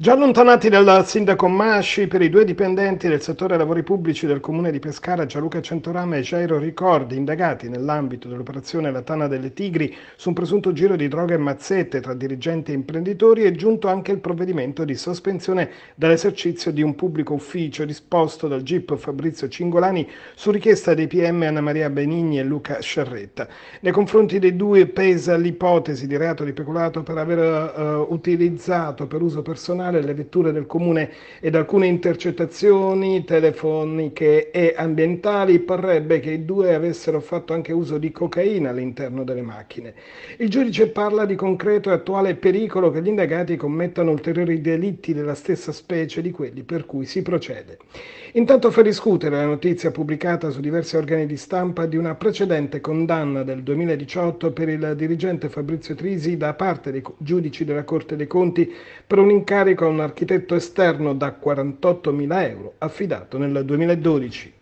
Già allontanati dal sindaco Masci per i due dipendenti del settore lavori pubblici del comune di Pescara, Gianluca Centorame e Jairo Ricordi, indagati nell'ambito dell'operazione La Tana delle Tigri su un presunto giro di droga e mazzette tra dirigenti e imprenditori, è giunto anche il provvedimento di sospensione dall'esercizio di un pubblico ufficio disposto dal GIP Fabrizio Cingolani su richiesta dei PM Anna Maria Benigni e Luca Sciarretta. Nei confronti dei due pesa l'ipotesi di reato di peculato per aver uh, utilizzato per uso personale Nazionale, le vetture del Comune ed alcune intercettazioni telefoniche e ambientali, parrebbe che i due avessero fatto anche uso di cocaina all'interno delle macchine. Il giudice parla di concreto e attuale pericolo che gli indagati commettano ulteriori delitti della stessa specie di quelli per cui si procede. Intanto fa discutere la notizia pubblicata su diversi organi di stampa di una precedente condanna del 2018 per il dirigente Fabrizio Trisi da parte dei giudici della Corte dei Conti per un incarico tecnico un architetto esterno da 48.000 euro affidato nel 2012.